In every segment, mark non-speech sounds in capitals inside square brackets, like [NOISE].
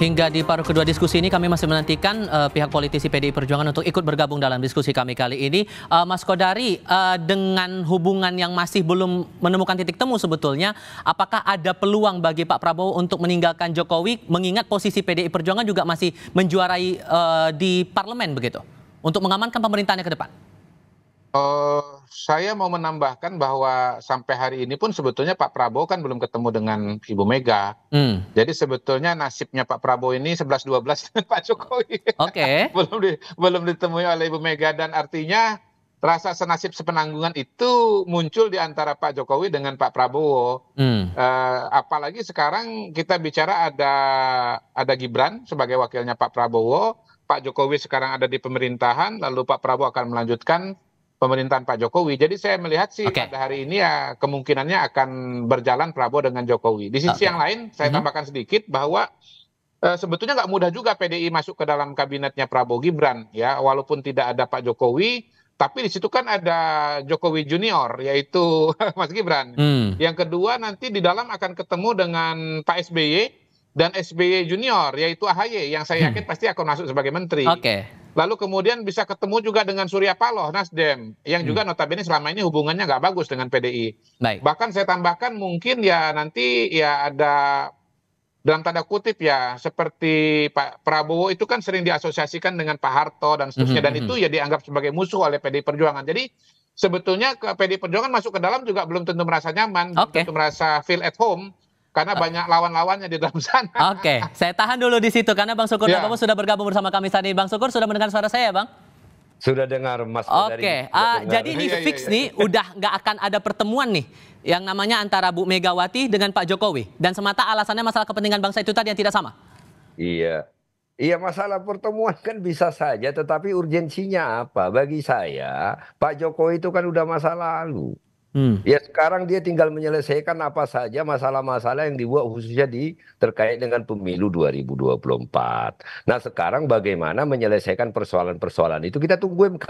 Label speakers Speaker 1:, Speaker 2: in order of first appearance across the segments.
Speaker 1: Hingga di paruh kedua diskusi ini kami masih menantikan uh, pihak politisi PDI Perjuangan untuk ikut bergabung dalam diskusi kami kali ini. Uh, Mas Kodari, uh, dengan hubungan yang masih belum menemukan titik temu sebetulnya, apakah ada peluang bagi Pak Prabowo untuk meninggalkan Jokowi mengingat posisi PDI Perjuangan juga masih menjuarai uh, di parlemen begitu? Untuk mengamankan pemerintahannya ke depan?
Speaker 2: Uh, saya mau menambahkan bahwa sampai hari ini pun sebetulnya Pak Prabowo kan belum ketemu dengan Ibu Mega. Hmm. Jadi sebetulnya nasibnya Pak Prabowo ini 11-12 [LAUGHS] dengan Pak Jokowi. Oke. Okay. [LAUGHS] belum di, belum ditemui oleh Ibu Mega dan artinya rasa senasib sepenanggungan itu muncul di antara Pak Jokowi dengan Pak Prabowo. Hmm. Uh, apalagi sekarang kita bicara ada ada Gibran sebagai wakilnya Pak Prabowo. Pak Jokowi sekarang ada di pemerintahan, lalu Pak Prabowo akan melanjutkan pemerintahan Pak Jokowi. Jadi saya melihat sih okay. pada hari ini ya kemungkinannya akan berjalan Prabowo dengan Jokowi. Di sisi okay. yang lain saya mm-hmm. tambahkan hmm. sedikit bahwa e, sebetulnya nggak mudah juga PDI masuk ke dalam kabinetnya Prabowo Gibran ya walaupun tidak ada Pak Jokowi tapi di situ kan ada Jokowi Junior yaitu [LAUGHS] Mas Gibran. Hmm. Yang kedua nanti di dalam akan ketemu dengan Pak SBY dan SBY Junior yaitu AHY yang saya hmm. yakin hmm. pasti akan masuk sebagai menteri. Okay. Lalu kemudian bisa ketemu juga dengan Surya Paloh Nasdem yang juga hmm. notabene selama ini hubungannya nggak bagus dengan PDI. Baik. Bahkan saya tambahkan mungkin ya nanti ya ada dalam tanda kutip ya seperti Pak Prabowo itu kan sering diasosiasikan dengan Pak Harto dan seterusnya hmm. dan hmm, itu hmm. ya dianggap sebagai musuh oleh PDI Perjuangan. Jadi sebetulnya ke PDI Perjuangan masuk ke dalam juga belum tentu merasa nyaman, okay. belum tentu merasa feel at home karena ah. banyak lawan-lawannya di dalam sana.
Speaker 3: Oke, okay.
Speaker 1: saya tahan dulu di situ karena Bang Sukur, yeah. sudah bergabung bersama kami saat Bang Sukur sudah mendengar suara saya, Bang?
Speaker 4: Sudah dengar, Mas. Oke, okay. uh, ah, jadi ini yeah, iya, fix yeah, nih,
Speaker 1: iya. udah nggak akan ada pertemuan nih yang namanya antara Bu Megawati dengan Pak Jokowi dan semata alasannya masalah kepentingan bangsa itu tadi yang tidak sama.
Speaker 4: Iya. Iya masalah pertemuan kan bisa saja tetapi urgensinya apa? Bagi saya Pak Jokowi itu kan udah masa lalu. Hmm. Ya sekarang dia tinggal menyelesaikan apa saja masalah-masalah yang dibuat khususnya di terkait dengan pemilu 2024. Nah sekarang bagaimana menyelesaikan persoalan-persoalan itu kita tunggu MK.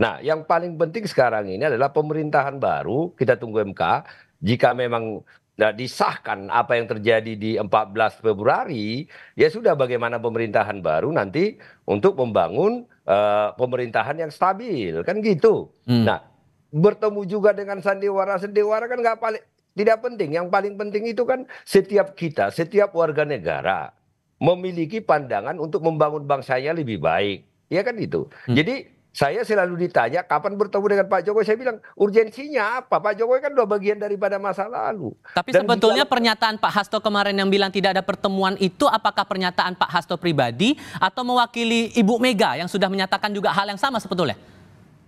Speaker 4: Nah yang paling penting sekarang ini adalah pemerintahan baru kita tunggu MK. Jika memang nah, disahkan apa yang terjadi di 14 Februari, ya sudah bagaimana pemerintahan baru nanti untuk membangun uh, pemerintahan yang stabil kan gitu. Hmm. Nah bertemu juga dengan sandiwara sandiwara kan nggak paling tidak penting. Yang paling penting itu kan setiap kita, setiap warga negara memiliki pandangan untuk membangun bangsanya lebih baik. Ya kan itu. Hmm. Jadi saya selalu ditanya kapan bertemu dengan Pak Jokowi. Saya bilang urgensinya apa? Pak Jokowi kan dua bagian daripada masa lalu.
Speaker 1: Tapi Dan sebetulnya pernyataan Pak Hasto kemarin yang bilang tidak ada pertemuan itu apakah pernyataan Pak Hasto pribadi atau mewakili Ibu Mega yang sudah menyatakan juga hal yang sama sebetulnya?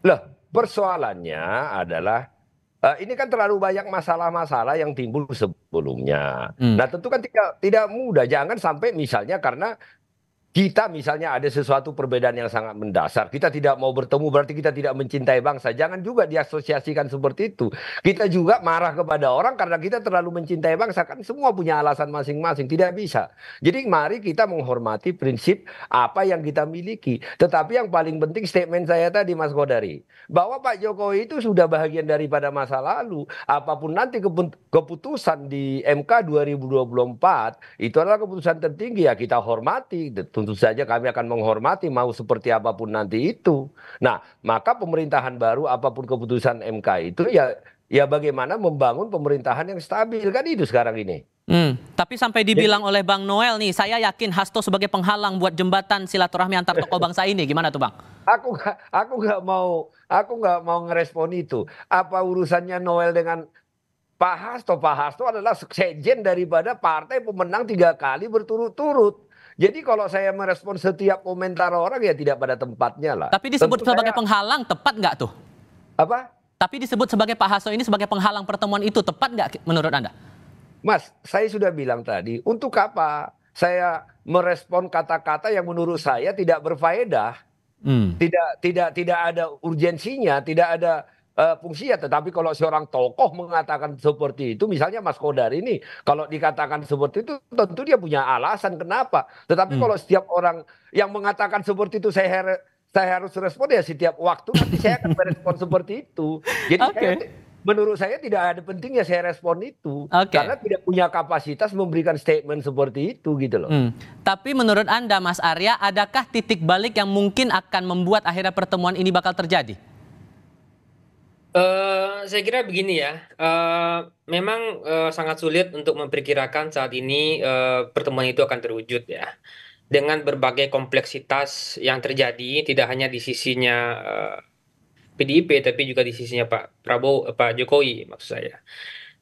Speaker 4: Loh, Persoalannya adalah uh, ini kan terlalu banyak masalah-masalah yang timbul sebelumnya. Hmm. Nah tentu kan tidak, tidak mudah. Jangan sampai misalnya karena kita misalnya ada sesuatu perbedaan yang sangat mendasar, kita tidak mau bertemu berarti kita tidak mencintai bangsa. Jangan juga diasosiasikan seperti itu. Kita juga marah kepada orang karena kita terlalu mencintai bangsa kan semua punya alasan masing-masing, tidak bisa. Jadi mari kita menghormati prinsip apa yang kita miliki. Tetapi yang paling penting statement saya tadi Mas Kodari. bahwa Pak Jokowi itu sudah bahagian daripada masa lalu. Apapun nanti keputusan di MK 2024 itu adalah keputusan tertinggi ya kita hormati tentu saja kami akan menghormati mau seperti apapun nanti itu. Nah, maka pemerintahan baru apapun keputusan MK itu ya ya bagaimana membangun pemerintahan yang stabil kan itu sekarang ini. Hmm,
Speaker 1: tapi sampai ya. dibilang Jadi, oleh Bang Noel nih, saya yakin Hasto sebagai penghalang buat jembatan silaturahmi antar tokoh bangsa ini, gimana tuh Bang?
Speaker 4: Aku gak, aku nggak mau, aku nggak mau ngerespon itu. Apa urusannya Noel dengan Pak Hasto? Pak Hasto adalah sekjen daripada partai pemenang tiga kali berturut-turut jadi kalau saya merespon setiap komentar orang ya tidak pada tempatnya lah. Tapi disebut Tentu sebagai saya...
Speaker 1: penghalang tepat nggak tuh? Apa? Tapi disebut sebagai Pak Hasso ini sebagai
Speaker 4: penghalang pertemuan itu tepat nggak menurut Anda? Mas, saya sudah bilang tadi, untuk apa saya merespon kata-kata yang menurut saya tidak berfaedah? Hmm. Tidak tidak tidak ada urgensinya, tidak ada uh, fungsi ya tetapi kalau seorang tokoh mengatakan seperti itu misalnya Mas Kodar ini kalau dikatakan seperti itu tentu dia punya alasan kenapa tetapi hmm. kalau setiap orang yang mengatakan seperti itu saya her saya harus respon ya setiap waktu nanti saya akan merespon [LAUGHS] seperti itu jadi okay. saya, menurut saya tidak ada pentingnya saya respon itu okay. karena tidak punya kapasitas memberikan statement seperti itu gitu loh. Hmm.
Speaker 1: Tapi menurut Anda Mas Arya adakah titik balik yang mungkin akan membuat akhirnya pertemuan ini bakal terjadi?
Speaker 3: Eh, saya kira begini ya, uh, memang, uh, sangat sulit untuk memperkirakan saat ini, uh, pertemuan itu akan terwujud ya. Dengan berbagai kompleksitas yang terjadi tidak hanya di sisinya, uh, PDIP tapi juga di sisinya Pak Prabowo Pak Jokowi maksud saya.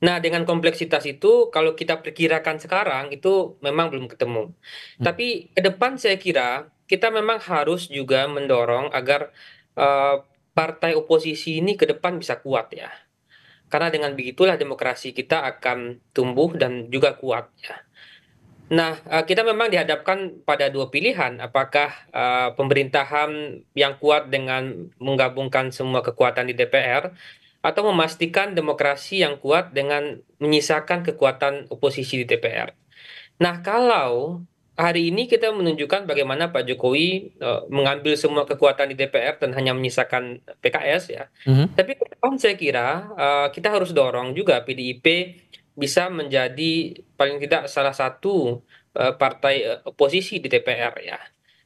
Speaker 3: Nah, dengan kompleksitas itu kalau kita perkirakan sekarang itu memang belum ketemu. Hmm. Tapi ke depan saya kira kita memang harus juga mendorong agar, uh, partai oposisi ini ke depan bisa kuat ya. Karena dengan begitulah demokrasi kita akan tumbuh dan juga kuat ya. Nah, eh, kita memang dihadapkan pada dua pilihan, apakah uh, pemerintahan yang kuat dengan menggabungkan semua kekuatan di DPR atau memastikan demokrasi yang kuat dengan menyisakan kekuatan oposisi di DPR. Nah, kalau hari ini kita menunjukkan bagaimana Pak Jokowi uh, mengambil semua kekuatan di DPR dan hanya menyisakan PKS ya. Mm-hmm. Tapi kan saya kira uh, kita harus dorong juga PDIP bisa menjadi paling tidak salah satu uh, partai uh, oposisi di DPR ya.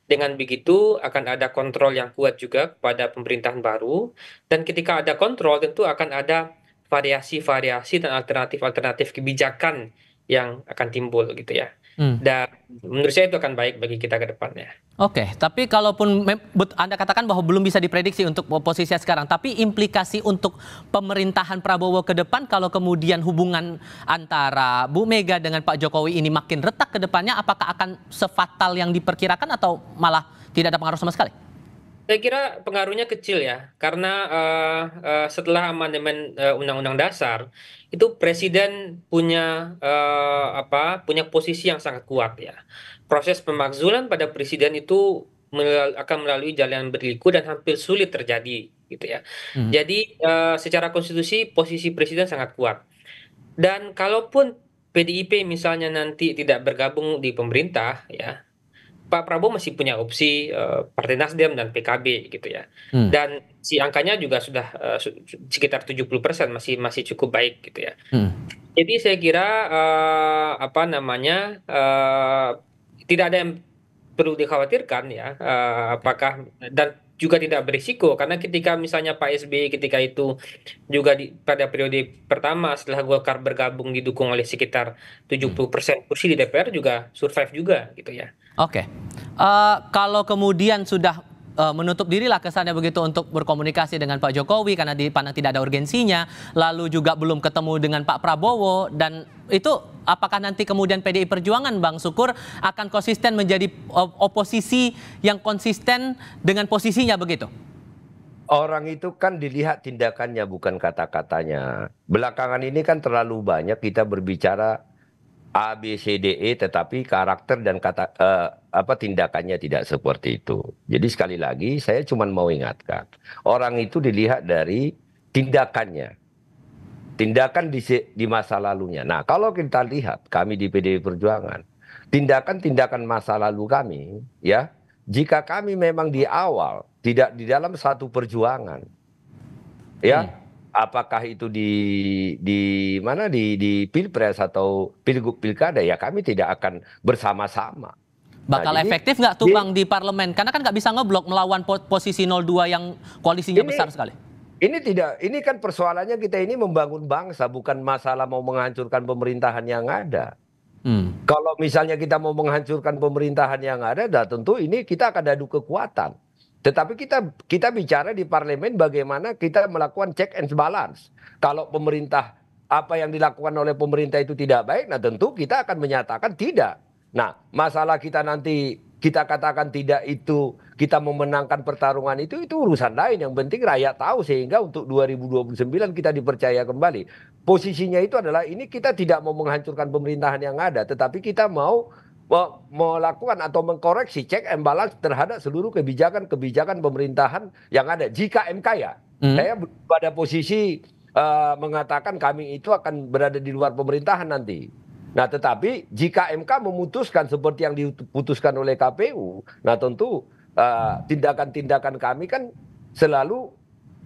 Speaker 3: Dengan begitu akan ada kontrol yang kuat juga kepada pemerintahan baru dan ketika ada kontrol tentu akan ada variasi-variasi dan alternatif-alternatif kebijakan yang akan timbul gitu ya. Hmm. Dan menurut saya itu akan baik bagi kita ke depannya.
Speaker 1: Oke, okay, tapi kalaupun Anda katakan bahwa belum bisa diprediksi untuk posisi sekarang, tapi implikasi untuk pemerintahan Prabowo ke depan kalau kemudian hubungan antara Bu Mega dengan Pak Jokowi ini makin retak ke depannya, apakah akan sefatal yang diperkirakan atau malah tidak ada pengaruh sama sekali?
Speaker 3: Saya kira pengaruhnya kecil ya, karena uh, uh, setelah amandemen undang eh, undang-undang dasar itu presiden punya uh, apa? Punya posisi yang sangat kuat ya. Proses pemakzulan pada presiden itu melal akan melalui jalan berliku dan hampir sulit terjadi gitu ya. Hmm. Jadi uh, secara konstitusi posisi presiden sangat kuat. Dan kalaupun PDIP misalnya nanti tidak bergabung di pemerintah ya, Pak Prabowo masih punya opsi uh, Partai Nasdem dan PKB gitu ya. Hmm. Dan si angkanya juga sudah uh, sekitar 70% masih masih cukup baik gitu ya. Hmm. Jadi saya kira uh, apa namanya uh, tidak ada yang perlu dikhawatirkan ya uh, apakah dan juga tidak berisiko karena ketika misalnya Pak SBY ketika itu juga di, pada periode pertama setelah Golkar bergabung didukung oleh sekitar 70% hmm. kursi di DPR juga survive juga gitu ya.
Speaker 1: Oke. Okay. Uh, eh, kalau kemudian sudah uh, menutup dirilah kesannya begitu untuk berkomunikasi dengan Pak Jokowi karena dipandang tidak ada urgensinya, lalu juga belum ketemu dengan Pak Prabowo dan itu apakah nanti kemudian PDI Perjuangan Bang Sukur akan konsisten menjadi eh, oposisi yang konsisten dengan posisinya begitu?
Speaker 4: Orang itu kan dilihat tindakannya bukan kata-katanya. Belakangan ini kan terlalu banyak kita berbicara A B C D E tetapi karakter dan kata uh, apa tindakannya tidak seperti itu. Jadi sekali lagi saya cuma mau ingatkan, orang itu dilihat dari tindakannya. Tindakan di, di masa lalunya. Nah, kalau kita lihat kami di PDI Perjuangan, tindakan-tindakan masa lalu kami ya, jika kami memang di awal tidak di dalam satu perjuangan ya hmm apakah itu di di mana di di pilpres atau pilgub pilkada ya kami tidak akan bersama-sama.
Speaker 1: Nah, Bakal nah, efektif nggak tuh bang di parlemen? Karena kan nggak bisa ngeblok melawan posisi
Speaker 4: 02 yang koalisinya ini, besar sekali. Ini tidak, ini kan persoalannya kita ini membangun bangsa bukan masalah mau menghancurkan pemerintahan yang ada. Hmm. Kalau misalnya kita mau menghancurkan pemerintahan yang ada, dah tentu ini kita akan adu kekuatan. Tetapi kita kita bicara di parlemen bagaimana kita melakukan check and balance. Kalau pemerintah apa yang dilakukan oleh pemerintah itu tidak baik, nah tentu kita akan menyatakan tidak. Nah, masalah kita nanti kita katakan tidak itu kita memenangkan pertarungan itu itu urusan lain yang penting rakyat tahu sehingga untuk 2029 kita dipercaya kembali posisinya itu adalah ini kita tidak mau menghancurkan pemerintahan yang ada tetapi kita mau melakukan atau mengkoreksi cek and balance terhadap seluruh kebijakan-kebijakan pemerintahan yang ada. Jika MK ya, hmm. saya pada posisi uh, mengatakan kami itu akan berada di luar pemerintahan nanti. Nah, tetapi jika MK memutuskan seperti yang diputuskan oleh KPU, nah tentu eh, tindakan-tindakan uh, tindakan -tindakan kami kan selalu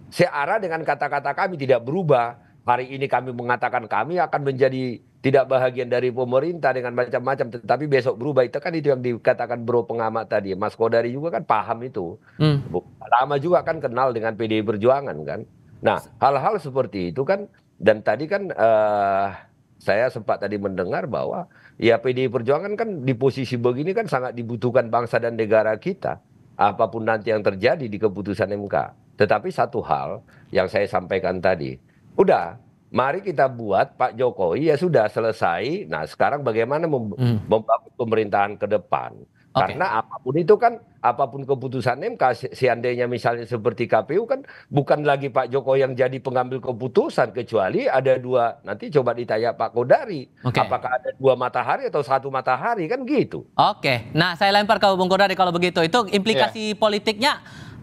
Speaker 4: searah dengan kata-kata kami tidak berubah. Hari ini kami mengatakan kami akan menjadi tidak bahagian dari pemerintah dengan macam-macam tetapi besok berubah itu kan itu yang dikatakan bro pengamat tadi Mas Kodari juga kan paham itu hmm. lama juga kan kenal dengan PDI Perjuangan kan nah hal-hal seperti itu kan dan tadi kan uh, saya sempat tadi mendengar bahwa ya PDI Perjuangan kan di posisi begini kan sangat dibutuhkan bangsa dan negara kita apapun nanti yang terjadi di keputusan MK tetapi satu hal yang saya sampaikan tadi udah Mari kita buat Pak Jokowi ya sudah selesai. Nah, sekarang bagaimana mem hmm. membangun pemerintahan ke depan? Okay. Karena apapun itu kan apapun keputusan MK seandainya misalnya seperti KPU kan bukan lagi Pak Jokowi yang jadi pengambil keputusan kecuali ada dua nanti coba ditanya Pak Kodari okay. apakah ada dua matahari atau satu matahari kan gitu. Oke. Okay.
Speaker 1: Nah, saya lempar ke Bung Kodari kalau begitu. Itu implikasi yeah. politiknya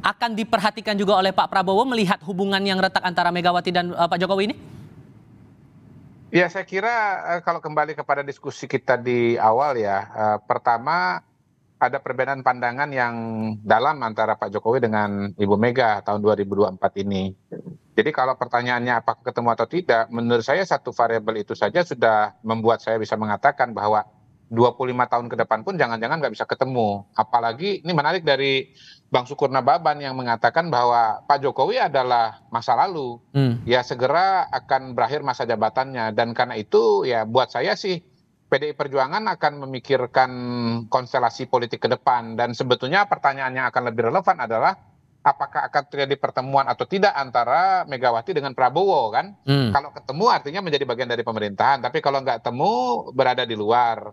Speaker 1: akan diperhatikan juga oleh Pak Prabowo melihat hubungan yang retak antara Megawati dan uh, Pak Jokowi ini?
Speaker 2: ya saya kira eh, kalau kembali kepada diskusi kita di awal ya eh, pertama ada perbedaan pandangan yang dalam antara Pak Jokowi dengan Ibu Mega tahun 2024 ini. Jadi kalau pertanyaannya apakah ketemu atau tidak, menurut saya satu variabel itu saja sudah membuat saya bisa mengatakan bahwa 25 tahun ke depan pun jangan-jangan nggak bisa ketemu. Apalagi ini menarik dari Bang Sukur Nababan yang mengatakan bahwa Pak Jokowi adalah masa lalu. Hmm. Ya segera akan berakhir masa jabatannya dan karena itu ya buat saya sih PDI Perjuangan akan memikirkan konstelasi politik ke depan dan sebetulnya pertanyaan yang akan lebih relevan adalah apakah akan terjadi pertemuan atau tidak antara Megawati dengan Prabowo kan? Hmm. Kalau ketemu artinya menjadi bagian dari pemerintahan, tapi kalau nggak temu berada di luar.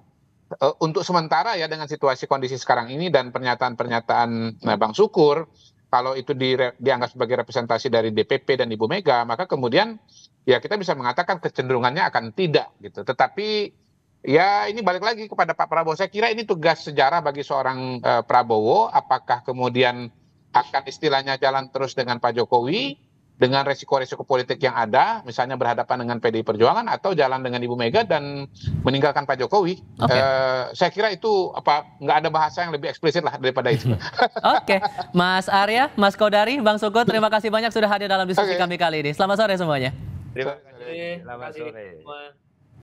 Speaker 2: Eh, untuk sementara ya dengan situasi kondisi sekarang ini dan pernyataan-pernyataan eh, Bang Sukur kalau itu dianggap sebagai representasi dari DPP dan Ibu Mega maka kemudian ya kita bisa mengatakan kecenderungannya akan tidak gitu tetapi ya ini balik lagi kepada Pak Prabowo saya kira ini tugas sejarah bagi seorang uh, Prabowo apakah kemudian akan istilahnya jalan terus dengan Pak Jokowi dengan resiko-resiko politik yang ada, misalnya berhadapan dengan PDI Perjuangan atau jalan dengan Ibu Mega dan meninggalkan Pak Jokowi, okay. eh, saya kira itu apa nggak ada bahasa yang lebih eksplisit lah daripada itu. [LAUGHS] Oke,
Speaker 1: okay. Mas Arya, Mas Kodari, Bang Sukut, terima kasih banyak sudah hadir dalam diskusi okay. kami kali ini. Selamat sore semuanya.
Speaker 2: Terima kasih.
Speaker 3: Selamat sore.